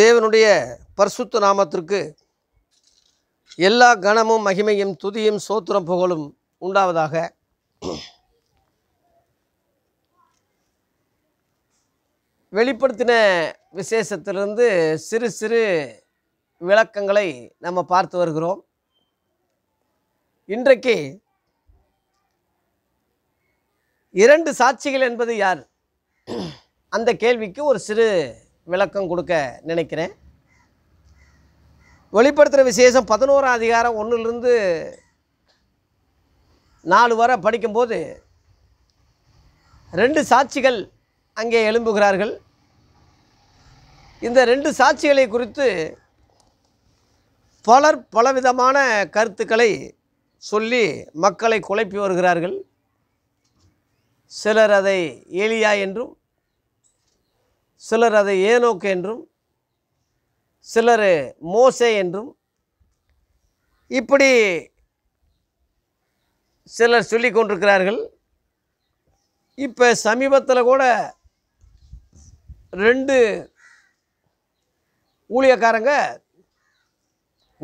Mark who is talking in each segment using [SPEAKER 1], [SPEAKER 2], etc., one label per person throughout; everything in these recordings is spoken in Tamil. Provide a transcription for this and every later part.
[SPEAKER 1] தேவனுடைய பரிசுத்த நாமத்திற்கு எல்லா கணமும் மகிமையும் துதியும் சோத்திரம் புகழும் உண்டாவதாக வெளிப்படுத்தின விசேஷத்திலிருந்து சிறு சிறு விளக்கங்களை நம்ம பார்த்து வருகிறோம் இன்றைக்கு இரண்டு சாட்சிகள் என்பது யார் அந்த கேள்விக்கு ஒரு சிறு விளக்கம் கொடுக்க நினைக்கிறேன் வெளிப்படுத்துகிற விசேஷம் பதினோராம் அதிகாரம் ஒன்றுலேருந்து நாலு வரை படிக்கும்போது ரெண்டு சாட்சிகள் அங்கே எழும்புகிறார்கள் இந்த ரெண்டு சாட்சிகளை குறித்து பலர் பலவிதமான கருத்துக்களை சொல்லி மக்களை குழப்பி வருகிறார்கள் சிலர் அதை ஏலியா என்றும் சிலர் அதை ஏனோக்கு என்றும் சிலர் மோசே என்றும் இப்படி சிலர் சொல்லி கொண்டிருக்கிறார்கள் இப்போ சமீபத்தில் கூட ரெண்டு ஊழியக்காரங்க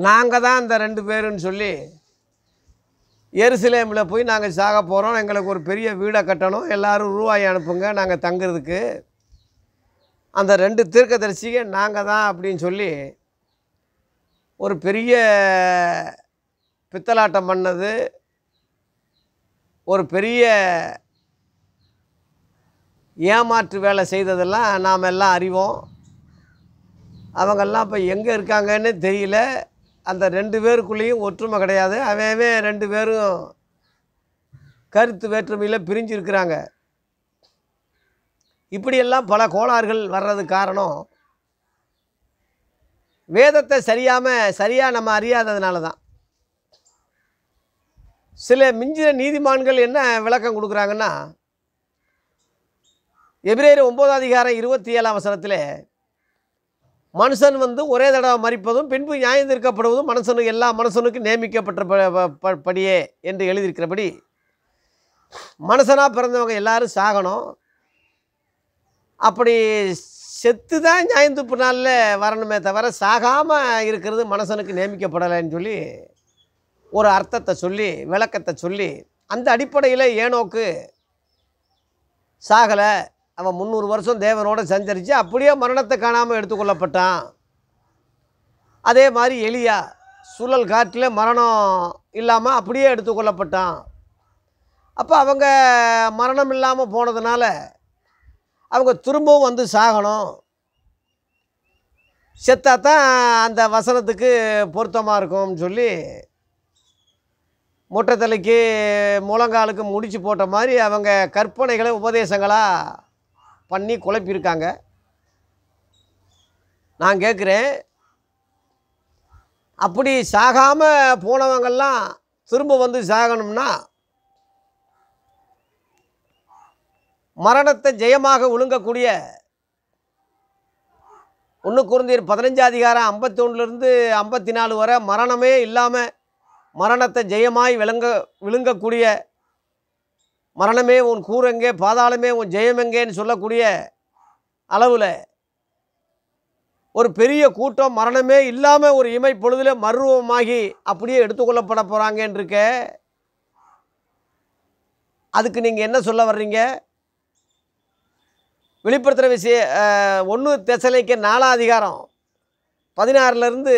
[SPEAKER 1] நாங்கள் தான் அந்த ரெண்டு பேருன்னு சொல்லி எருசலேமில் போய் நாங்கள் சாக போகிறோம் எங்களுக்கு ஒரு பெரிய வீடை கட்டணும் எல்லோரும் ரூபாய் அனுப்புங்க நாங்கள் தங்குறதுக்கு அந்த ரெண்டு தீர்க்க தரிசிக நாங்கள் தான் அப்படின்னு சொல்லி ஒரு பெரிய பித்தலாட்டம் பண்ணது ஒரு பெரிய ஏமாற்று வேலை செய்ததெல்லாம் நாம் எல்லாம் அறிவோம் அவங்கெல்லாம் இப்போ எங்கே இருக்காங்கன்னு தெரியல அந்த ரெண்டு பேருக்குள்ளேயும் ஒற்றுமை கிடையாது அவையவே ரெண்டு பேரும் கருத்து வேற்றுமையில் பிரிஞ்சு இருக்கிறாங்க இப்படியெல்லாம் பல கோளாறுகள் வர்றது காரணம் வேதத்தை சரியாமல் சரியாக நம்ம அறியாததுனால தான் சில மிஞ்சின நீதிமான்கள் என்ன விளக்கம் கொடுக்குறாங்கன்னா எப்ரேரி ஒம்பதாம் அதிகாரம் இருபத்தி ஏழாம் அவசரத்தில் மனுஷன் வந்து ஒரே தடவை மறிப்பதும் பின்பு நியாயம் தீர்க்கப்படுவதும் மனுஷனுக்கு எல்லா மனுஷனுக்கும் நியமிக்கப்பட்ட படியே என்று எழுதியிருக்கிறபடி மனுஷனாக பிறந்தவங்க எல்லாரும் சாகணும் அப்படி செத்து தான் ஞாயிந்துப்பு நாளில் வரணுமே தவிர சாகாமல் இருக்கிறது மனசனுக்கு நியமிக்கப்படலைன்னு சொல்லி ஒரு அர்த்தத்தை சொல்லி விளக்கத்தை சொல்லி அந்த அடிப்படையில் ஏனோக்கு சாகலை அவன் முந்நூறு வருஷம் தேவனோடு சஞ்சரித்து அப்படியே மரணத்தை காணாமல் எடுத்துக்கொள்ளப்பட்டான் அதே மாதிரி எளியா சுழல் காட்டில் மரணம் இல்லாமல் அப்படியே எடுத்துக்கொள்ளப்பட்டான் அப்போ அவங்க மரணம் இல்லாமல் போனதுனால அவங்க திரும்பவும் வந்து சாகணும் செத்தா தான் அந்த வசனத்துக்கு பொருத்தமாக இருக்கும்னு சொல்லி மொட்டை தலைக்கு முழங்காலுக்கு முடிச்சு போட்ட மாதிரி அவங்க கற்பனைகளை உபதேசங்களாக பண்ணி குழப்பியிருக்காங்க நான் கேட்குறேன் அப்படி சாகாமல் போனவங்கள்லாம் திரும்ப வந்து சாகணும்னா மரணத்தை ஜெயமாக ஒழுங்கக்கூடிய ஒன்று குறுந்தீர் பதினஞ்சு அதிகாரம் ஐம்பத்தொன்னுலேருந்து ஐம்பத்தி நாலு வரை மரணமே இல்லாமல் மரணத்தை ஜெயமாய் விளங்க விழுங்கக்கூடிய மரணமே உன் கூறெங்கே பாதாளமே உன் ஜெயமெங்கேன்னு சொல்லக்கூடிய அளவில் ஒரு பெரிய கூட்டம் மரணமே இல்லாமல் ஒரு இமை பொழுதில் மருவமாகி அப்படியே எடுத்துக்கொள்ளப்பட போகிறாங்கன்றிருக்க அதுக்கு நீங்கள் என்ன சொல்ல வர்றீங்க வெளிப்படுத்துகிற விஷய ஒன்று திசலைக்கு நாலாம் அதிகாரம் பதினாறுலேருந்து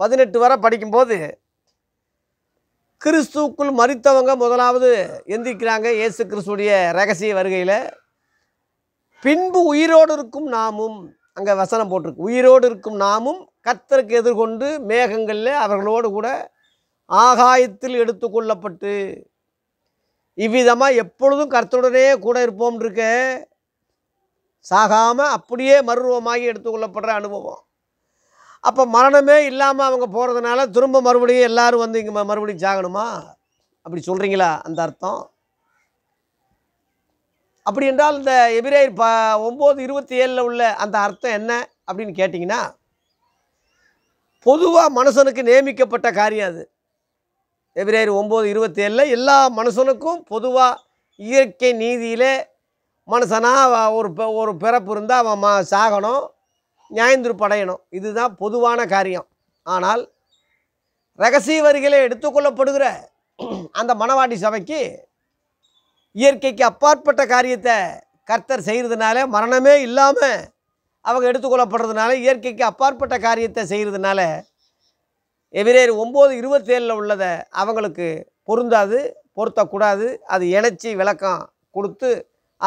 [SPEAKER 1] பதினெட்டு வரை படிக்கும்போது கிறிஸ்துவுக்குள் மறித்தவங்க முதலாவது எந்திக்கிறாங்க இயேசு கிறிஸ்துடைய ரகசிய வருகையில் பின்பு உயிரோடு இருக்கும் நாமும் அங்கே வசனம் போட்டிருக்கு உயிரோடு இருக்கும் நாமும் கத்தருக்கு எதிர்கொண்டு மேகங்களில் அவர்களோடு கூட ஆகாயத்தில் எடுத்து கொள்ளப்பட்டு இவ்விதமாக எப்பொழுதும் கர்த்தருடனே கூட இருப்போம் இருக்க சாகாமல் அப்படியே மறுரூபமாகி எடுத்துக்கொள்ளப்படுற அனுபவம் அப்போ மரணமே இல்லாமல் அவங்க போகிறதுனால திரும்ப மறுபடியும் எல்லோரும் வந்து இங்கே மறுபடியும் சாகணுமா அப்படி சொல்கிறீங்களா அந்த அர்த்தம் அப்படி என்றால் இந்த எபிரேயர் ப ஒம்பது இருபத்தி ஏழில் உள்ள அந்த அர்த்தம் என்ன அப்படின்னு கேட்டிங்கன்னா பொதுவாக மனுஷனுக்கு நியமிக்கப்பட்ட காரியம் அது எபிரேயர் ஒம்பது இருபத்தி ஏழில் எல்லா மனுஷனுக்கும் பொதுவாக இயற்கை நீதியிலே மனுஷனாக ஒரு ஒரு பிறப்பு இருந்தால் அவன் மா சாகணும் ஞாயிந்திரு படையணும் இதுதான் பொதுவான காரியம் ஆனால் ரகசிய வரிகளை எடுத்துக்கொள்ளப்படுகிற அந்த மணவாட்டி சபைக்கு இயற்கைக்கு அப்பாற்பட்ட காரியத்தை கர்த்தர் செய்கிறதுனால மரணமே இல்லாமல் அவங்க எடுத்துக்கொள்ளப்படுறதுனால இயற்கைக்கு அப்பாற்பட்ட காரியத்தை செய்கிறதுனால எவிரேர் ஒம்பது இருபத்தேழில் உள்ளதை அவங்களுக்கு பொருந்தாது பொருத்தக்கூடாது அது இணைச்சி விளக்கம் கொடுத்து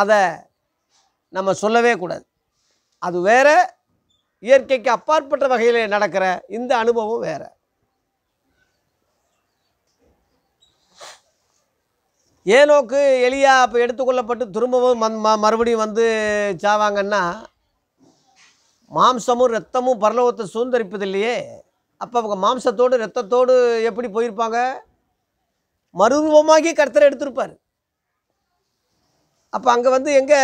[SPEAKER 1] அதை நம்ம சொல்லவே கூடாது அது வேற இயற்கைக்கு அப்பாற்பட்ட வகையில் நடக்கிற இந்த அனுபவம் வேற ஏனோக்கு எளியா இப்போ எடுத்துக்கொள்ளப்பட்டு திரும்பவும் மந் மறுபடியும் வந்து சாவாங்கன்னா மாம்சமும் ரத்தமும் பரலோகத்தை இல்லையே அப்போ அவங்க மாம்சத்தோடு ரத்தத்தோடு எப்படி போயிருப்பாங்க மருவமாகி கருத்தரை எடுத்திருப்பார் அப்போ அங்கே வந்து எங்கே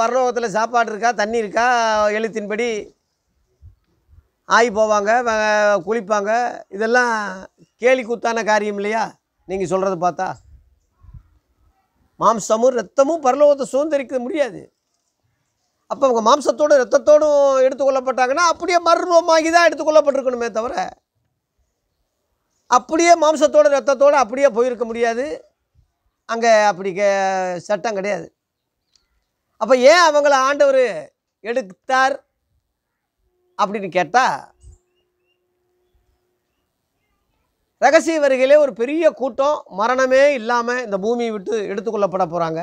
[SPEAKER 1] பரலோகத்தில் சாப்பாடு இருக்கா தண்ணி இருக்கா எழுத்தின்படி ஆகி போவாங்க குளிப்பாங்க இதெல்லாம் கேலி கூத்தான காரியம் இல்லையா நீங்கள் சொல்கிறது பார்த்தா மாம்சமும் ரத்தமும் பரலோகத்தை சுதந்திரிக்க முடியாது அப்போ அவங்க மாம்சத்தோடும் ரத்தத்தோடும் எடுத்துக்கொள்ளப்பட்டாங்கன்னா அப்படியே மர்மமாகி தான் எடுத்துக்கொள்ளப்பட்டிருக்கணுமே தவிர அப்படியே மாம்சத்தோட ரத்தத்தோடு அப்படியே போயிருக்க முடியாது அங்கே அப்படி சட்டம் கிடையாது அப்போ ஏன் அவங்கள ஆண்டவர் எடுத்தார் அப்படின்னு கேட்டால் ரகசிய வருகையிலே ஒரு பெரிய கூட்டம் மரணமே இல்லாமல் இந்த பூமியை விட்டு எடுத்துக்கொள்ளப்பட போகிறாங்க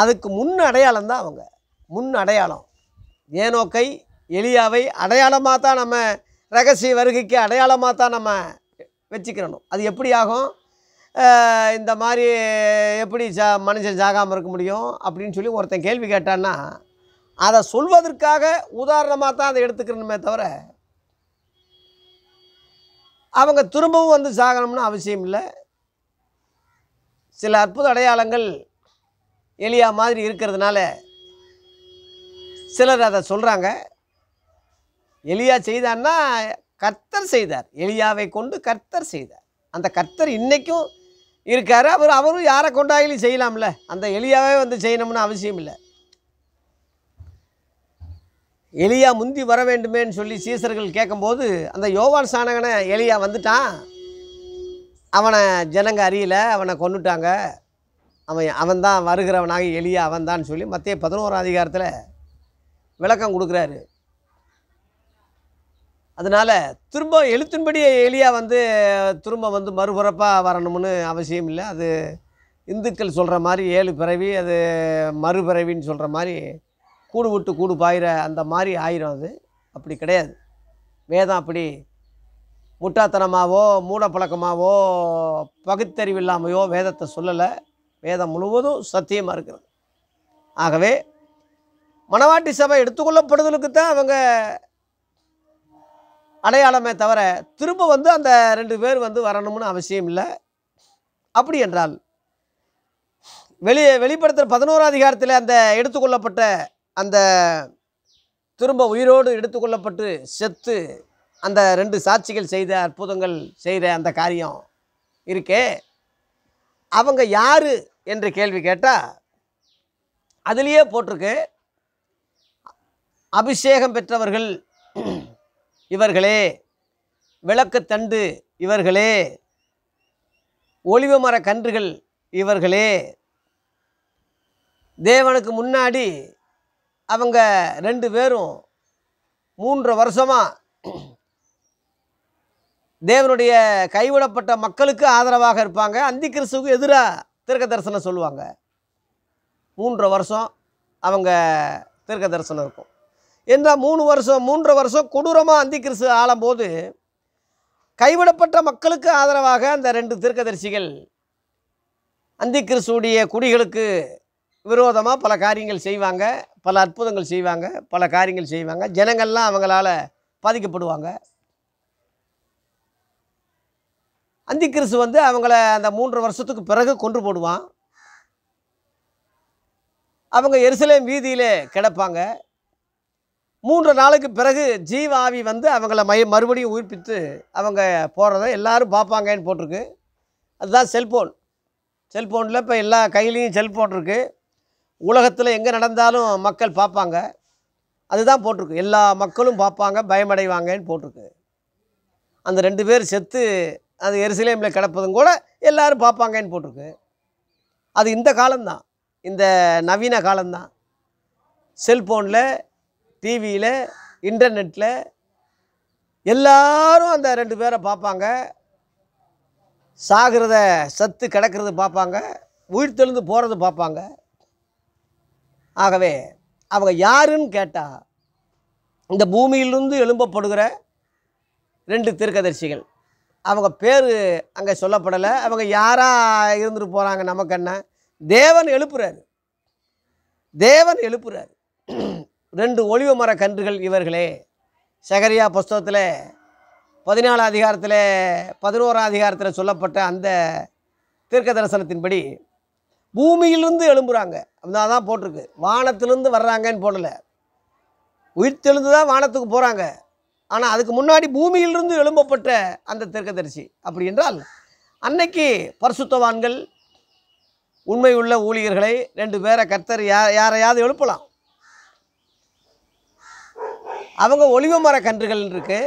[SPEAKER 1] அதுக்கு முன் அடையாளம் தான் அவங்க முன் அடையாளம் ஏனோக்கை எளியாவை அடையாளமாக தான் நம்ம ரகசிய வருகைக்கு அடையாளமாக தான் நம்ம வச்சுக்கிறணும் அது எப்படி ஆகும் இந்த மாதிரி எப்படி ஜா மனுஷன் சாகாமல் இருக்க முடியும் அப்படின்னு சொல்லி ஒருத்தன் கேள்வி கேட்டான்னா அதை சொல்வதற்காக உதாரணமாக தான் அதை எடுத்துக்கணுமே தவிர அவங்க திரும்பவும் வந்து சாகணும்னு அவசியம் இல்லை சில அற்புத அடையாளங்கள் எளியா மாதிரி இருக்கிறதுனால சிலர் அதை சொல்கிறாங்க எளியா செய்தான்னா கர்த்தர் செய்தார் எளியாவை கொண்டு கர்த்தர் செய்தார் அந்த கர்த்தர் இன்றைக்கும் இருக்கார் அவர் அவரும் யாரை கொண்டாயிலும் செய்யலாம்ல அந்த எளியாவே வந்து செய்யணும்னு அவசியம் இல்லை எளியா முந்தி வர வேண்டுமேன்னு சொல்லி சீசர்கள் கேட்கும்போது அந்த யோவான் சாணகனை எளியா வந்துட்டான் அவனை ஜனங்க அறியல அவனை கொண்டுட்டாங்க அவன் அவன் தான் வருகிறவனாக எளியா அவன் தான் சொல்லி மத்திய பதினோரா அதிகாரத்தில் விளக்கம் கொடுக்குறாரு அதனால் திரும்ப எழுத்தின்படி எளியாக வந்து திரும்ப வந்து மறுபிறப்பாக வரணும்னு அவசியம் இல்லை அது இந்துக்கள் சொல்கிற மாதிரி ஏழு பிறவி அது மறுபிறவின்னு சொல்கிற மாதிரி கூடு விட்டு கூடு பாயிற அந்த மாதிரி ஆயிரும் அது அப்படி கிடையாது வேதம் அப்படி முட்டாத்தனமாகவோ மூடப்பழக்கமாகவோ பகுத்தறிவு இல்லாமையோ வேதத்தை சொல்லலை வேதம் முழுவதும் சத்தியமாக இருக்கிறது ஆகவே மணவாட்டி சபை எடுத்துக்கொள்ளப்படுதலுக்கு தான் அவங்க அடையாளமே தவிர திரும்ப வந்து அந்த ரெண்டு பேர் வந்து வரணும்னு அவசியம் இல்லை அப்படி என்றால் வெளியே வெளிப்படுத்துகிற பதினோரா அதிகாரத்தில் அந்த எடுத்துக்கொள்ளப்பட்ட அந்த திரும்ப உயிரோடு எடுத்துக்கொள்ளப்பட்டு செத்து அந்த ரெண்டு சாட்சிகள் செய்த அற்புதங்கள் செய்கிற அந்த காரியம் இருக்கே அவங்க யார் என்று கேள்வி கேட்டால் அதுலேயே போட்டிருக்கு அபிஷேகம் பெற்றவர்கள் இவர்களே விளக்குத்தண்டு இவர்களே ஒளிவு மர கன்றுகள் இவர்களே தேவனுக்கு முன்னாடி அவங்க ரெண்டு பேரும் மூன்று வருஷமாக தேவனுடைய கைவிடப்பட்ட மக்களுக்கு ஆதரவாக இருப்பாங்க அந்தி கிறிஸ்துக்கு எதிராக தீர்க்க தரிசனம் சொல்லுவாங்க மூன்று வருஷம் அவங்க தீர்க்க தரிசனம் இருக்கும் என்ற மூணு வருஷம் மூன்று வருஷம் கொடூரமாக அந்தி ஆளும்போது கைவிடப்பட்ட மக்களுக்கு ஆதரவாக அந்த ரெண்டு தீர்க்கதரிசிகள் அந்தி குடிகளுக்கு விரோதமாக பல காரியங்கள் செய்வாங்க பல அற்புதங்கள் செய்வாங்க பல காரியங்கள் செய்வாங்க ஜனங்கள்லாம் அவங்களால் பாதிக்கப்படுவாங்க அந்தி வந்து அவங்கள அந்த மூன்று வருஷத்துக்கு பிறகு கொன்று போடுவான் அவங்க எரிசலேம் வீதியில் கிடப்பாங்க மூன்று நாளுக்கு பிறகு ஜீவாவி வந்து அவங்கள மை மறுபடியும் உயிர்ப்பித்து அவங்க போடுறத எல்லோரும் பார்ப்பாங்கன்னு போட்டிருக்கு அதுதான் செல்ஃபோன் செல்ஃபோனில் இப்போ எல்லா கையிலையும் செல்ஃபோன் இருக்குது உலகத்தில் எங்கே நடந்தாலும் மக்கள் பார்ப்பாங்க அதுதான் போட்டிருக்கு எல்லா மக்களும் பார்ப்பாங்க பயமடைவாங்கன்னு போட்டிருக்கு அந்த ரெண்டு பேர் செத்து அது எருசலேமில் கிடப்பதும் கூட எல்லோரும் பார்ப்பாங்கன்னு போட்டிருக்கு அது இந்த காலம்தான் இந்த நவீன காலம்தான் செல்ஃபோனில் டிவியில் இன்டர்நெட்டில் எல்லாரும் அந்த ரெண்டு பேரை பார்ப்பாங்க சாகிறத சத்து கிடக்கிறது பார்ப்பாங்க உயிர் தெழுந்து போகிறது பார்ப்பாங்க ஆகவே அவங்க யாருன்னு கேட்டால் இந்த பூமியிலிருந்து எழும்பப்படுகிற ரெண்டு தீர்க்கதரிசிகள் அவங்க பேர் அங்கே சொல்லப்படலை அவங்க யாராக இருந்துட்டு போகிறாங்க நமக்கு என்ன தேவன் எழுப்புறாரு தேவன் எழுப்புறாரு ரெண்டு ஒளிவு மர கன்றுகள் இவர்களே சகரியா புஸ்தகத்தில் பதினாலு அதிகாரத்தில் பதினோரா அதிகாரத்தில் சொல்லப்பட்ட அந்த தீர்க்க தரிசனத்தின்படி பூமியிலிருந்து எழும்புறாங்க அதான் போட்டிருக்கு வானத்திலிருந்து வர்றாங்கன்னு போடலை உயிர் தெழுந்து தான் வானத்துக்கு போகிறாங்க ஆனால் அதுக்கு முன்னாடி பூமியிலிருந்து எழும்பப்பட்ட அந்த தீர்க்கதரிசி அப்படி என்றால் அன்னைக்கு பரிசுத்தவான்கள் உண்மை உள்ள ஊழியர்களை ரெண்டு பேரை கர்த்தர் யார் யாரையாவது எழுப்பலாம் அவங்க ஒளிவு மர கன்றுகள் இருக்குது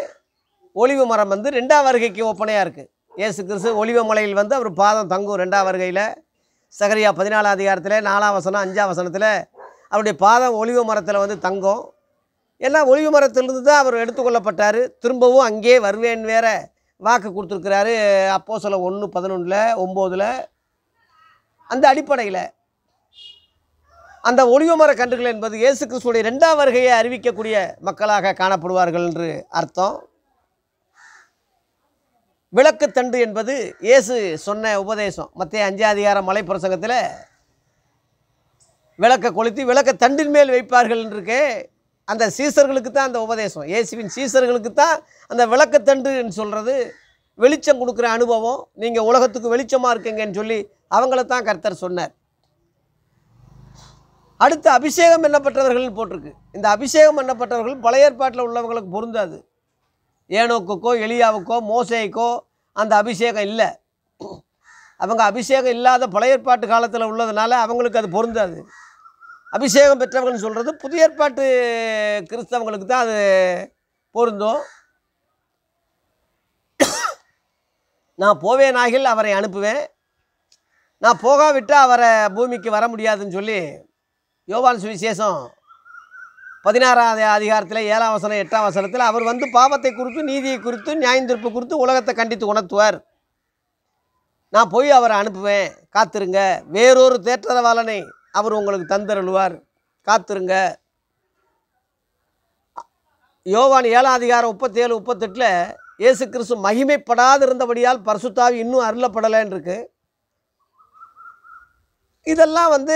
[SPEAKER 1] ஒளிவு மரம் வந்து ரெண்டாம் வருகைக்கு ஒப்பனையாக இருக்குது ஏசு கிறிஸ்து ஒளிவ மலையில் வந்து அவர் பாதம் தங்கும் ரெண்டாம் வருகையில் சகரியா பதினாலாம் அதிகாரத்தில் நாலாம் வசனம் அஞ்சாம் வசனத்தில் அவருடைய பாதம் ஒளிவு மரத்தில் வந்து தங்கும் ஏன்னா ஒளிவு மரத்திலிருந்து தான் அவர் எடுத்துக்கொள்ளப்பட்டார் திரும்பவும் அங்கே வருவேன் வேற வாக்கு கொடுத்துருக்கிறாரு அப்போ சொல்ல ஒன்று பதினொன்றில் ஒம்போதில் அந்த அடிப்படையில் அந்த ஒளிவுமர கன்றுகள் என்பது இயேசு கிறிஸ்துடைய ரெண்டாம் வருகையை அறிவிக்கக்கூடிய மக்களாக காணப்படுவார்கள் என்று அர்த்தம் விளக்கு தண்டு என்பது இயேசு சொன்ன உபதேசம் மத்திய அஞ்சாதிகார மலைப்பிரசங்கத்தில் விளக்கை கொளுத்தி விளக்க தண்டின் மேல் வைப்பார்கள் என்றுக்கே அந்த சீசர்களுக்கு தான் அந்த உபதேசம் இயேசுவின் சீசர்களுக்கு தான் அந்த என்று சொல்கிறது வெளிச்சம் கொடுக்குற அனுபவம் நீங்கள் உலகத்துக்கு வெளிச்சமாக இருக்குங்கன்னு சொல்லி அவங்கள தான் கர்த்தர் சொன்னார் அடுத்து அபிஷேகம் எண்ணப்பட்டவர்கள்னு போட்டிருக்கு இந்த அபிஷேகம் எண்ணப்பட்டவர்கள் பழைய ஏற்பாட்டில் உள்ளவங்களுக்கு பொருந்தாது ஏனோக்குக்கோ எளியாவுக்கோ மோசைக்கோ அந்த அபிஷேகம் இல்லை அவங்க அபிஷேகம் இல்லாத பழைய ஏற்பாட்டு காலத்தில் உள்ளதுனால அவங்களுக்கு அது பொருந்தாது அபிஷேகம் பெற்றவங்கன்னு சொல்கிறது புதிய ஏற்பாட்டு கிறிஸ்தவங்களுக்கு தான் அது பொருந்தும் நான் போவேன் நாகில் அவரை அனுப்புவேன் நான் போகாவிட்டால் அவரை பூமிக்கு வர முடியாதுன்னு சொல்லி யோவான் சுவிசேஷம் பதினாறாவது அதிகாரத்தில் ஏழாம் வசனம் எட்டாம் வசனத்தில் அவர் வந்து பாவத்தை குறித்து நீதியை குறித்து நியாயந்திருப்பு குறித்து உலகத்தை கண்டித்து உணர்த்துவார் நான் போய் அவரை அனுப்புவேன் காத்திருங்க வேறொரு தேற்றரவாளனை அவர் உங்களுக்கு தந்தருள்வார் காத்திருங்க யோவான் ஏழாம் அதிகாரம் முப்பத்தேழு முப்பத்தெட்டில் இயேசு கிறிஸ்து மகிமைப்படாது இருந்தபடியால் பரிசுத்தாவி இன்னும் அருளப்படலைன்னு இருக்குது இதெல்லாம் வந்து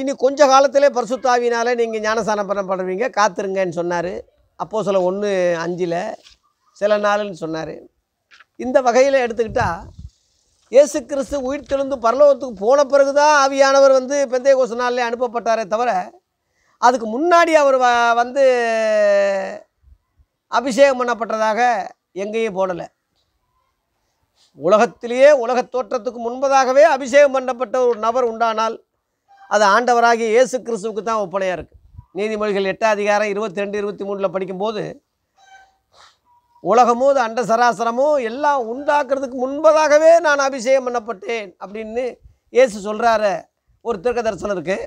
[SPEAKER 1] இனி கொஞ்ச காலத்திலே பரிசுத்தாவினாலே நீங்கள் ஞானசானம் பண்ண பண்ணுவீங்க காத்துருங்கன்னு சொன்னார் அப்போது சில ஒன்று அஞ்சில் சில நாள்னு சொன்னார் இந்த வகையில் எடுத்துக்கிட்டால் இயேசு கிறிஸ்து உயிர் தெழுந்து பரலோகத்துக்கு போன பிறகு தான் ஆவியானவர் வந்து பெந்தைய கோச நாளிலே அனுப்பப்பட்டாரே தவிர அதுக்கு முன்னாடி அவர் வந்து அபிஷேகம் பண்ணப்பட்டதாக எங்கேயும் போடலை உலகத்திலேயே உலக தோற்றத்துக்கு முன்பதாகவே அபிஷேகம் பண்ணப்பட்ட ஒரு நபர் உண்டானால் அது ஆண்டவராகிய இயேசு கிறிஸ்துவுக்கு தான் ஒப்பனையாக இருக்குது நீதிமொழிகள் எட்டாம் அதிகாரம் இருபத்தி ரெண்டு இருபத்தி மூணில் படிக்கும்போது உலகமோ அது அண்ட சராசரமோ எல்லாம் உண்டாக்குறதுக்கு முன்பதாகவே நான் அபிஷேகம் பண்ணப்பட்டேன் அப்படின்னு இயேசு சொல்கிறார ஒரு திருக்க தரிசனம் இருக்குது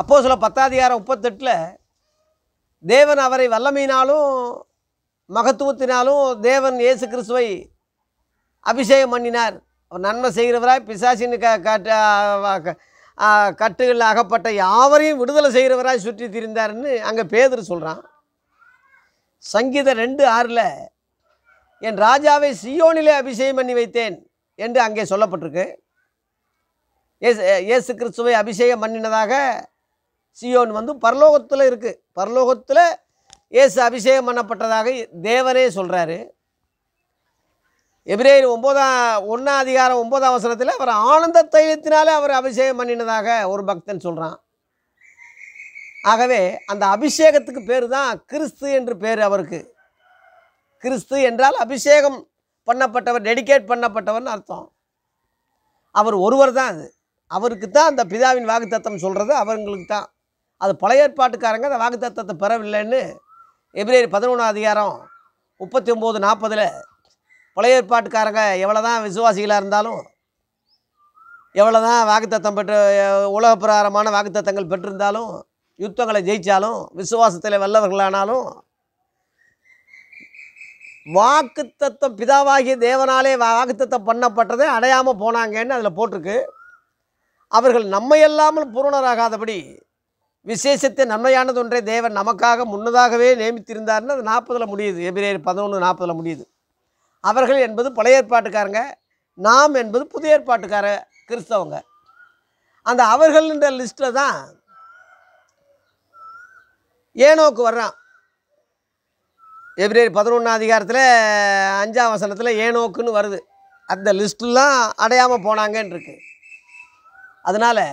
[SPEAKER 1] அப்போது சில பத்தாதிகாரம் முப்பத்தெட்டில் தேவன் அவரை வல்லமையினாலும் மகத்துவத்தினாலும் தேவன் இயேசு கிறிஸ்துவை அபிஷேகம் பண்ணினார் அவர் நன்மை செய்கிறவராய் பிசாசின்னு க கட்டு கட்டுகளில் அகப்பட்ட யாவரையும் விடுதலை செய்கிறவராய் சுற்றி திரிந்தார்னு அங்கே பேதர் சொல்கிறான் சங்கீத ரெண்டு ஆறில் என் ராஜாவை சியோனிலே அபிஷேகம் பண்ணி வைத்தேன் என்று அங்கே சொல்லப்பட்டிருக்கு ஏசு இயேசு கிறிஸ்துவை அபிஷேகம் பண்ணினதாக சியோன் வந்து பரலோகத்தில் இருக்குது பரலோகத்தில் இயேசு அபிஷேகம் பண்ணப்பட்டதாக தேவனே சொல்கிறாரு எபிரேயர் ஒம்போதாம் ஒன்றாம் அதிகாரம் ஒம்போதாம் அவசரத்தில் அவர் ஆனந்த தைலத்தினாலே அவர் அபிஷேகம் பண்ணினதாக ஒரு பக்தன் சொல்கிறான் ஆகவே அந்த அபிஷேகத்துக்கு பேர் தான் கிறிஸ்து என்று பேர் அவருக்கு கிறிஸ்து என்றால் அபிஷேகம் பண்ணப்பட்டவர் டெடிகேட் பண்ணப்பட்டவர்னு அர்த்தம் அவர் ஒருவர் தான் அது அவருக்கு தான் அந்த பிதாவின் வாக்குத்தத்தம் சொல்கிறது அவங்களுக்கு தான் அது பழைய ஏற்பாட்டுக்காரங்க அந்த வாக்குத்தத்தத்தை பெறவில்லைன்னு எப்ரவரி பதினொன்றாம் அதிகாரம் முப்பத்தி ஒம்பது நாற்பதில் பழைய ஏற்பாட்டுக்காரங்க எவ்வளோ தான் விசுவாசிகளாக இருந்தாலும் எவ்வளோ தான் வாக்குத்தத்தம் பெற்று உலக பிரகாரமான வாக்குத்தத்தங்கள் பெற்றிருந்தாலும் யுத்தங்களை ஜெயித்தாலும் விசுவாசத்தில் வல்லவர்களானாலும் வாக்குத்தத்தம் பிதாவாகிய தேவனாலே வாக்குத்தத்தம் பண்ணப்பட்டதை அடையாமல் போனாங்கன்னு அதில் போட்டிருக்கு அவர்கள் நம்மையல்லாமல் பூரணராகாதபடி விசேஷத்தை நன்மையானது ஒன்றை தேவன் நமக்காக முன்னதாகவே நியமித்திருந்தார்னு அது நாற்பதில் முடியுது எபிரேர் பதினொன்று நாற்பதில் முடியுது அவர்கள் என்பது பழைய ஏற்பாட்டுக்காரங்க நாம் என்பது புதிய ஏற்பாட்டுக்கார கிறிஸ்தவங்க அந்த அவர்கள்ன்ற லிஸ்ட்டில் தான் ஏனோக்கு வர்றான் எப்ரவரி பதினொன்றாம் அதிகாரத்தில் அஞ்சாம் வசனத்தில் ஏனோக்குன்னு வருது அந்த லிஸ்ட்டுலாம் அடையாமல் போனாங்கன்னு இருக்குது அதனால்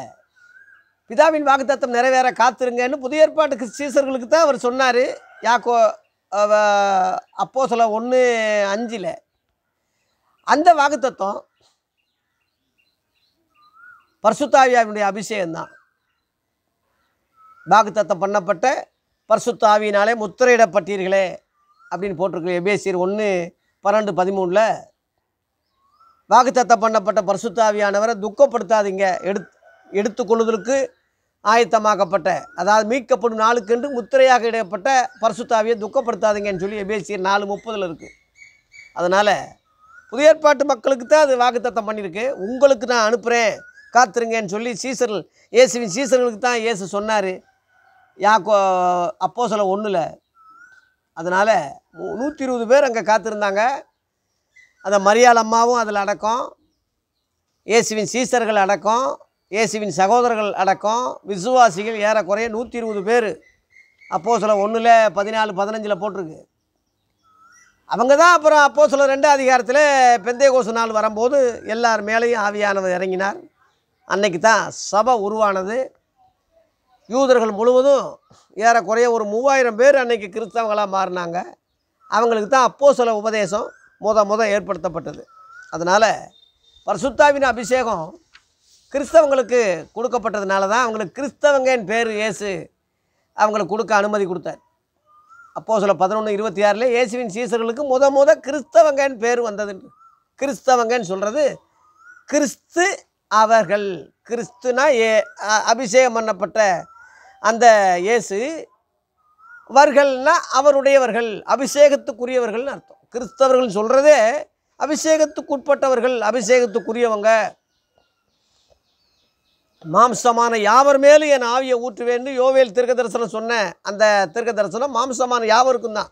[SPEAKER 1] பிதாவின் வாக்குத்தத்தம் நிறைவேற காத்திருங்கன்னு புதிய ஏற்பாட்டு சீசர்களுக்கு தான் அவர் சொன்னார் யாக்கோ அப்போ சில ஒன்று அஞ்சில் அந்த வாக்குத்தத்தம் பர்சுத்தாவியாவினுடைய அபிஷேகம்தான் வாக்குத்தத்தம் பண்ணப்பட்ட பர்சுத்தாவியினாலே முத்திரையிடப்பட்டீர்களே அப்படின்னு போட்டிருக்கு எபேசியர் ஒன்று பன்னெண்டு பதிமூணில் வாக்குத்தத்தம் பண்ணப்பட்ட பர்சுத்தாவியானவரை துக்கப்படுத்தாதீங்க எடுத்து எடுத்துக்கொள்வதற்கு ஆயத்தமாக்கப்பட்ட அதாவது மீட்கப்படும் நாளுக்கென்று முத்திரையாக இடப்பட்ட பரிசுத்தாவியை துக்கப்படுத்தாதீங்கன்னு சொல்லி எபேசியர் நாலு முப்பதில் இருக்குது அதனால் புதிய ஏற்பாட்டு மக்களுக்கு தான் அது வாக்குத்தத்தம் பண்ணியிருக்கு உங்களுக்கு நான் அனுப்புகிறேன் காத்துருங்கன்னு சொல்லி சீசர்கள் இயேசுவின் சீசர்களுக்கு தான் இயேசு சொன்னார் யா கோ அப்போ சில ஒன்றில் அதனால் நூற்றி இருபது பேர் அங்கே காத்திருந்தாங்க அந்த மரியாள் அம்மாவும் அதில் அடக்கம் இயேசுவின் சீசர்கள் அடக்கம் இயேசுவின் சகோதரர்கள் அடக்கம் விசுவாசிகள் ஏறக்குறைய நூற்றி இருபது பேர் அப்போ சில ஒன்றில் பதினாலு பதினஞ்சில் போட்டிருக்கு அவங்க தான் அப்புறம் அப்போ சில ரெண்டு அதிகாரத்தில் பெந்தே கோசு நாள் வரும்போது எல்லார் மேலேயும் ஆவியானவர் இறங்கினார் அன்னைக்கு தான் சபை உருவானது யூதர்கள் முழுவதும் ஏறக்குறைய ஒரு மூவாயிரம் பேர் அன்னைக்கு கிறிஸ்தவங்களாக மாறினாங்க அவங்களுக்கு தான் அப்போ சில உபதேசம் முத முத ஏற்படுத்தப்பட்டது அதனால் பரிசுத்தாவின் அபிஷேகம் கிறிஸ்தவங்களுக்கு கொடுக்கப்பட்டதுனால தான் அவங்களுக்கு கிறிஸ்தவங்கன்னு பேர் இயேசு அவங்களுக்கு கொடுக்க அனுமதி கொடுத்தார் அப்போது சில பதினொன்று இருபத்தி ஆறில் இயேசுவின் சீசர்களுக்கு முத முத கிறிஸ்தவங்கன்னு பேர் வந்தது கிறிஸ்தவங்கன்னு சொல்கிறது கிறிஸ்து அவர்கள் கிறிஸ்துனா ஏ அபிஷேகம் பண்ணப்பட்ட அந்த இயேசு வர்கள்னா அவருடையவர்கள் அபிஷேகத்துக்குரியவர்கள்னு அர்த்தம் கிறிஸ்தவர்கள் சொல்கிறதே அபிஷேகத்துக்குட்பட்டவர்கள் அபிஷேகத்துக்குரியவங்க மாம்சமான யாவர் மேலும் என் ஆவியை ஊற்றுவேன்னு யோவேல் தீர்க்க தரிசனம் சொன்ன அந்த தீர்க்க தரிசனம் மாம்சமான யாவருக்கும் தான்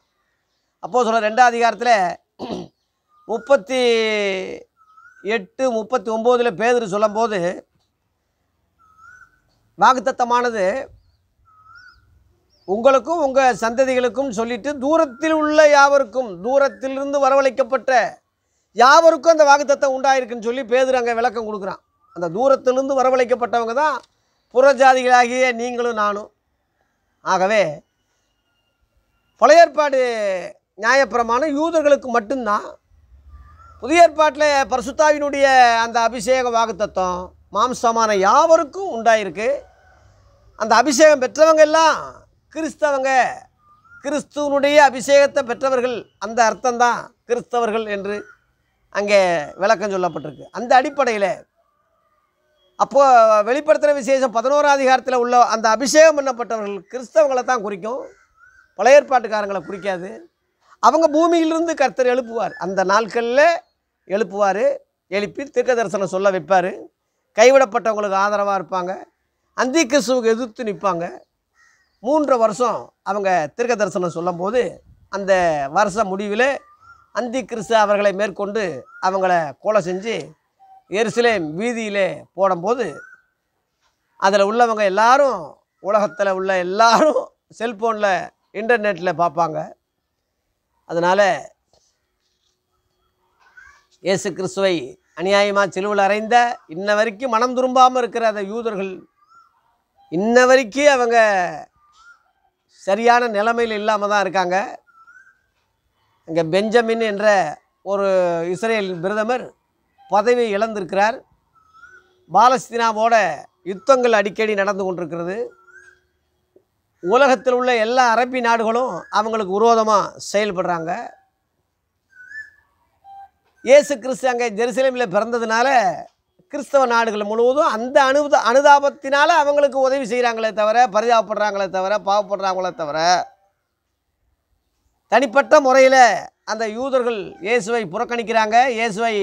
[SPEAKER 1] அப்போ சொல்ல ரெண்டாம் அதிகாரத்தில் முப்பத்தி எட்டு முப்பத்தி ஒம்போதில் பேதர் சொல்லும்போது வாக்குத்தத்தமானது உங்களுக்கும் உங்கள் சந்ததிகளுக்கும் சொல்லிட்டு தூரத்தில் உள்ள யாவருக்கும் தூரத்திலிருந்து வரவழைக்கப்பட்ட யாவருக்கும் அந்த வாக்குத்தத்தம் உண்டாயிருக்குன்னு சொல்லி பேதர் அங்கே விளக்கம் கொடுக்குறான் அந்த தூரத்திலிருந்து வரவழைக்கப்பட்டவங்க தான் புறஜாதிகளாகிய நீங்களும் நானும் ஆகவே பழைய ஏற்பாடு நியாயப்பிரமாணம் யூதர்களுக்கு மட்டும்தான் புதிய ஏற்பாட்டில் பரிசுத்தாவினுடைய அந்த அபிஷேக வாக்குத்தத்தம் மாம்சமான யாவருக்கும் உண்டாயிருக்கு அந்த அபிஷேகம் பெற்றவங்க எல்லாம் கிறிஸ்தவங்க கிறிஸ்துவனுடைய அபிஷேகத்தை பெற்றவர்கள் அந்த அர்த்தம்தான் கிறிஸ்தவர்கள் என்று அங்கே விளக்கம் சொல்லப்பட்டிருக்கு அந்த அடிப்படையில் அப்போது வெளிப்படுத்துகிற விசேஷம் பதினோரா அதிகாரத்தில் உள்ள அந்த அபிஷேகம் பண்ணப்பட்டவர்கள் கிறிஸ்தவங்களை தான் குறிக்கும் பழைய ஏற்பாட்டுக்காரங்களை குறிக்காது அவங்க பூமியிலிருந்து கர்த்தர் எழுப்புவார் அந்த நாட்களில் எழுப்புவார் எழுப்பி தீர்க்க தரிசனம் சொல்ல வைப்பார் கைவிடப்பட்டவங்களுக்கு ஆதரவாக இருப்பாங்க அந்தி கிறிஸ்துவுக்கு எதிர்த்து நிற்பாங்க மூன்று வருஷம் அவங்க தீர்க்க தரிசனம் சொல்லும்போது அந்த வருஷ முடிவில் அந்தி கிறிஸ்து அவர்களை மேற்கொண்டு அவங்கள கொலை செஞ்சு எருசலேம் வீதியிலே போடும்போது அதில் உள்ளவங்க எல்லாரும் உலகத்தில் உள்ள எல்லாரும் செல்ஃபோனில் இன்டர்நெட்டில் பார்ப்பாங்க அதனால் இயேசு கிறிஸ்துவை அநியாயமாக செலுவில் அறைந்த இன்ன வரைக்கும் மனம் திரும்பாமல் இருக்கிற அந்த யூதர்கள் இன்ன வரைக்கும் அவங்க சரியான நிலைமையில் இல்லாமல் தான் இருக்காங்க இங்கே பெஞ்சமின் என்ற ஒரு இஸ்ரேல் பிரதமர் பதவியை இழந்திருக்கிறார் பாலஸ்தீனாவோட யுத்தங்கள் அடிக்கடி நடந்து கொண்டிருக்கிறது உலகத்தில் உள்ள எல்லா அரபி நாடுகளும் அவங்களுக்கு விரோதமாக செயல்படுறாங்க இயேசு கிறிஸ்து அங்கே ஜெருசலேமில் பிறந்ததுனால கிறிஸ்தவ நாடுகள் முழுவதும் அந்த அனுத அனுதாபத்தினால் அவங்களுக்கு உதவி செய்கிறாங்களே தவிர பரிதாபப்படுறாங்களே தவிர பாவப்படுறாங்களே தவிர தனிப்பட்ட முறையில் அந்த யூதர்கள் இயேசுவை புறக்கணிக்கிறாங்க இயேசுவை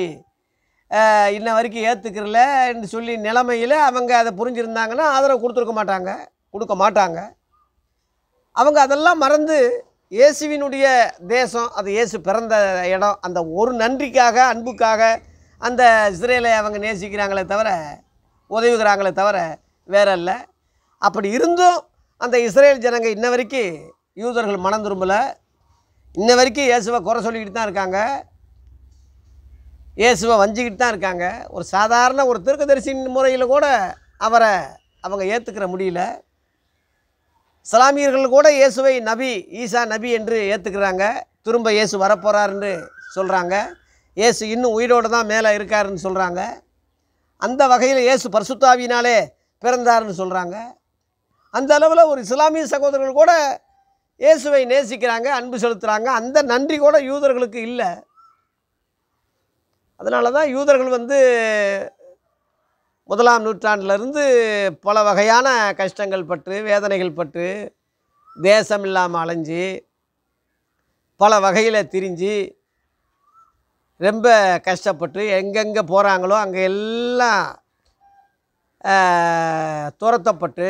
[SPEAKER 1] இன்ன வரைக்கும் ஏற்றுக்கிறல என்று சொல்லி நிலைமையில் அவங்க அதை புரிஞ்சிருந்தாங்கன்னா ஆதரவு கொடுத்துருக்க மாட்டாங்க கொடுக்க மாட்டாங்க அவங்க அதெல்லாம் மறந்து இயேசுவினுடைய தேசம் அது இயேசு பிறந்த இடம் அந்த ஒரு நன்றிக்காக அன்புக்காக அந்த இஸ்ரேலை அவங்க நேசிக்கிறாங்களே தவிர உதவுகிறாங்களே தவிர வேற இல்லை அப்படி இருந்தும் அந்த இஸ்ரேல் ஜனங்க இன்ன வரைக்கும் யூதர்கள் மனம் திரும்பலை இன்ன வரைக்கும் இயேசுவை குறை சொல்லிக்கிட்டு தான் இருக்காங்க இயேசுவை வஞ்சிக்கிட்டு தான் இருக்காங்க ஒரு சாதாரண ஒரு தீர்க்கதரிசின் முறையில் கூட அவரை அவங்க ஏற்றுக்கிற முடியல இஸ்லாமியர்கள் கூட இயேசுவை நபி ஈசா நபி என்று ஏற்றுக்கிறாங்க திரும்ப இயேசு வரப்போகிறாருன்னு சொல்கிறாங்க இயேசு இன்னும் உயிரோடு தான் மேலே இருக்காருன்னு சொல்கிறாங்க அந்த வகையில் இயேசு பர்சுத்தாவினாலே பிறந்தார்னு சொல்கிறாங்க அந்த அளவில் ஒரு இஸ்லாமிய சகோதரர்கள் கூட இயேசுவை நேசிக்கிறாங்க அன்பு செலுத்துகிறாங்க அந்த நன்றி கூட யூதர்களுக்கு இல்லை அதனால தான் யூதர்கள் வந்து முதலாம் நூற்றாண்டிலிருந்து பல வகையான கஷ்டங்கள் பட்டு வேதனைகள் பட்டு தேசம் இல்லாமல் அலைஞ்சு பல வகையில் திரிஞ்சு ரொம்ப கஷ்டப்பட்டு எங்கெங்கே போகிறாங்களோ அங்கே எல்லாம் துரத்தப்பட்டு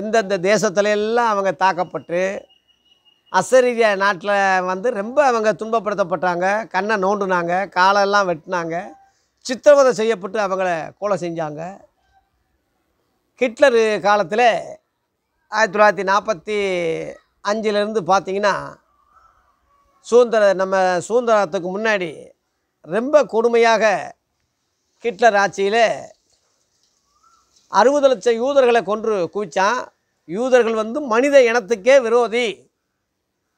[SPEAKER 1] எந்தெந்த தேசத்துல எல்லாம் அவங்க தாக்கப்பட்டு அசரீரிய நாட்டில் வந்து ரொம்ப அவங்க துன்பப்படுத்தப்பட்டாங்க கண்ணை நோண்டுனாங்க காலெல்லாம் வெட்டினாங்க சித்திரவதை செய்யப்பட்டு அவங்கள கொலை செஞ்சாங்க ஹிட்லரு காலத்தில் ஆயிரத்தி தொள்ளாயிரத்தி நாற்பத்தி அஞ்சிலேருந்து பார்த்திங்கன்னா சுதந்திர நம்ம சுதந்திரத்துக்கு முன்னாடி ரொம்ப கொடுமையாக ஹிட்லர் ஆட்சியில் அறுபது லட்சம் யூதர்களை கொன்று குவித்தான் யூதர்கள் வந்து மனித இனத்துக்கே விரோதி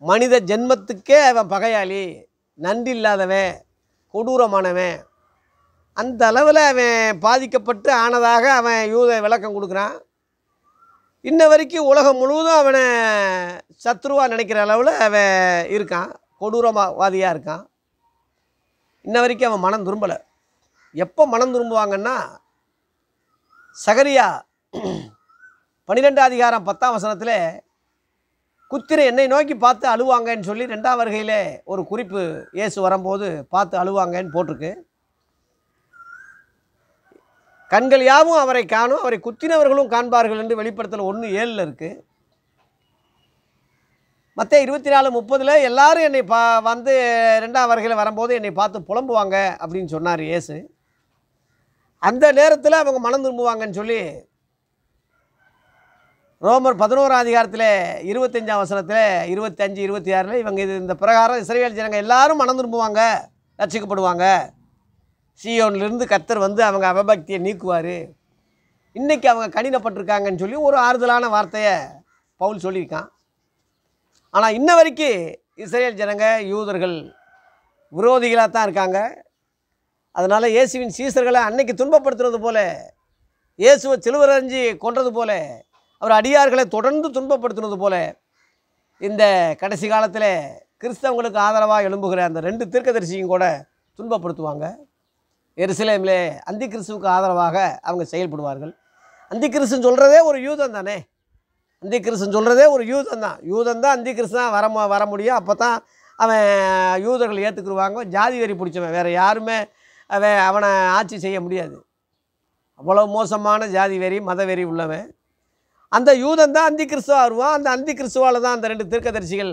[SPEAKER 1] மனித ஜென்மத்துக்கே அவன் பகையாளி நன்றி இல்லாதவன் கொடூரமானவன் அந்த அளவில் அவன் பாதிக்கப்பட்டு ஆனதாக அவன் யூத விளக்கம் கொடுக்குறான் இன்ன வரைக்கும் உலகம் முழுவதும் அவனை சத்ருவாக நினைக்கிற அளவில் அவன் இருக்கான் கொடூரமாவாதியாக இருக்கான் இன்ன வரைக்கும் அவன் மனம் திரும்பலை எப்போ மனம் திரும்புவாங்கன்னா சகரியா பன்னிரெண்டாம் அதிகாரம் பத்தாம் வசனத்தில் குத்திரை என்னை நோக்கி பார்த்து அழுவாங்கன்னு சொல்லி ரெண்டாம் வருகையில் ஒரு குறிப்பு இயேசு வரும்போது பார்த்து அழுவாங்கன்னு போட்டிருக்கு கண்கள் யாவும் அவரை காணும் அவரை குத்தினவர்களும் காண்பார்கள் என்று வெளிப்படுத்தல் ஒன்று ஏழில் இருக்குது மற்ற இருபத்தி நாலு முப்பதில் எல்லாரும் என்னை பா வந்து ரெண்டாம் வருகையில் வரும்போது என்னை பார்த்து புலம்புவாங்க அப்படின்னு சொன்னார் இயேசு அந்த நேரத்தில் அவங்க மனம் திரும்புவாங்கன்னு சொல்லி ரோமர் பதினோரா அதிகாரத்தில் இருபத்தஞ்சாம் வசனத்தில் இருபத்தி அஞ்சு இருபத்தி ஆறில் இவங்க இது இந்த பிரகாரம் இஸ்ரேல் ஜனங்கள் எல்லாரும் மனம் திரும்புவாங்க ரசிக்கப்படுவாங்க சியோன்லேருந்து கத்தர் வந்து அவங்க அவபக்தியை நீக்குவார் இன்றைக்கி அவங்க கடினப்பட்டிருக்காங்கன்னு சொல்லி ஒரு ஆறுதலான வார்த்தையை பவுல் சொல்லியிருக்கான் ஆனால் இன்ன வரைக்கும் இஸ்ரேல் ஜனங்க யூதர்கள் விரோதிகளாக தான் இருக்காங்க அதனால் இயேசுவின் சீசர்களை அன்னைக்கு துன்பப்படுத்துறது போல இயேசுவை சிலுவரஞ்சி கொன்றது போல அவர் அடியார்களை தொடர்ந்து துன்பப்படுத்தினது போல இந்த கடைசி காலத்தில் கிறிஸ்தவங்களுக்கு ஆதரவாக எழும்புகிற அந்த ரெண்டு தீர்க்கதரிசியும் கூட துன்பப்படுத்துவாங்க எருசலேமிலே அந்தி கிறிஸ்துவுக்கு ஆதரவாக அவங்க செயல்படுவார்கள் அந்தி கிறிஸ்துன்னு சொல்கிறதே ஒரு யூதம் தானே அந்தி கிறிஸ்துன்னு சொல்கிறதே ஒரு யூதம் தான் யூதம் தான் அந்தி கிறிஸ்தான் வர வர முடியும் அப்போ தான் அவன் யூதர்கள் ஏற்றுக்குருவாங்க ஜாதி வெறி பிடிச்சவன் வேறு யாருமே அவன் அவனை ஆட்சி செய்ய முடியாது அவ்வளோ மோசமான ஜாதி வெறி மத வெறி உள்ளவன் அந்த யூதன் தான் அந்தி கிறிஸ்துவா வருவான் அந்த அந்தி கிறிஸ்துவால் தான் அந்த ரெண்டு திருக்கதரிசிகள்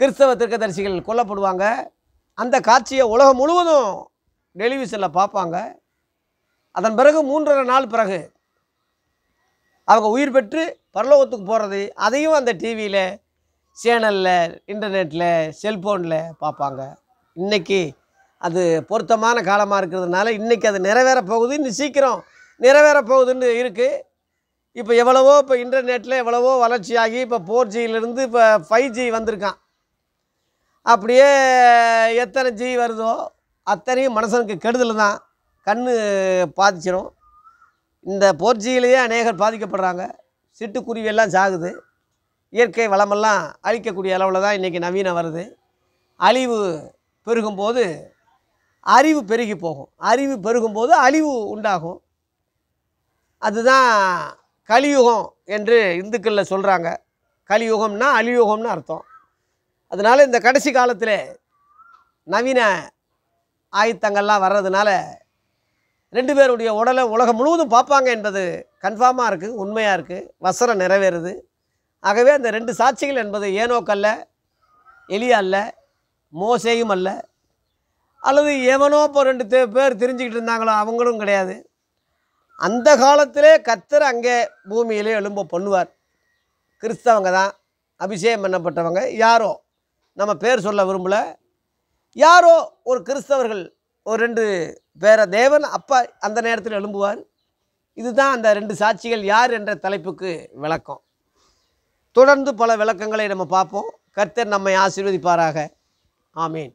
[SPEAKER 1] கிறிஸ்தவ திருக்கதரிசிகள் கொல்லப்படுவாங்க அந்த காட்சியை உலகம் முழுவதும் டெலிவிஷனில் பார்ப்பாங்க அதன் பிறகு மூன்றரை நாள் பிறகு அவங்க உயிர் பெற்று பரலோகத்துக்கு போகிறது அதையும் அந்த டிவியில் சேனலில் இன்டர்நெட்டில் செல்ஃபோனில் பார்ப்பாங்க இன்றைக்கி அது பொருத்தமான காலமாக இருக்கிறதுனால இன்றைக்கி அது நிறைவேற போகுது இன்னும் சீக்கிரம் நிறைவேற போகுதுன்னு இருக்குது இப்போ எவ்வளவோ இப்போ இன்டர்நெட்டில் எவ்வளவோ வளர்ச்சியாகி இப்போ ஃபோர் ஜியிலேருந்து இப்போ ஃபைவ் ஜி வந்திருக்கான் அப்படியே எத்தனை ஜி வருதோ அத்தனையும் மனுஷனுக்கு கெடுதல் தான் கண் பாதிச்சிடும் இந்த ஃபோர் ஜியிலேயே அநேகர் பாதிக்கப்படுறாங்க சிட்டுக்குருவியெல்லாம் சாகுது இயற்கை வளமெல்லாம் அழிக்கக்கூடிய அளவில் தான் இன்றைக்கி நவீனம் வருது அழிவு பெருகும்போது அறிவு பெருகி போகும் அறிவு பெருகும்போது அழிவு உண்டாகும் அதுதான் கலியுகம் என்று இந்துக்களில் சொல்கிறாங்க கலியுகம்னா அலியுகம்னு அர்த்தம் அதனால் இந்த கடைசி காலத்தில் நவீன ஆயுத்தங்கள்லாம் வர்றதுனால ரெண்டு பேருடைய உடலை உலகம் முழுவதும் பார்ப்பாங்க என்பது கன்ஃபார்மாக இருக்குது உண்மையாக இருக்குது வசரம் நிறைவேறுது ஆகவே அந்த ரெண்டு சாட்சிகள் என்பது ஏனோக்கல்ல எலியா அல்ல மோசையும் அல்ல அல்லது எவனோ இப்போ ரெண்டு பேர் தெரிஞ்சுக்கிட்டு இருந்தாங்களோ அவங்களும் கிடையாது அந்த காலத்திலே கர்த்தர் அங்கே பூமியிலே எழும்ப பண்ணுவார் கிறிஸ்தவங்க தான் அபிஷேகம் பண்ணப்பட்டவங்க யாரோ நம்ம பேர் சொல்ல விரும்பல யாரோ ஒரு கிறிஸ்தவர்கள் ஒரு ரெண்டு பேர தேவன் அப்பா அந்த நேரத்தில் எழும்புவார் இதுதான் அந்த ரெண்டு சாட்சிகள் யார் என்ற தலைப்புக்கு விளக்கம் தொடர்ந்து பல விளக்கங்களை நம்ம பார்ப்போம் கர்த்தர் நம்மை ஆசீர்வதிப்பாராக ஆமீன்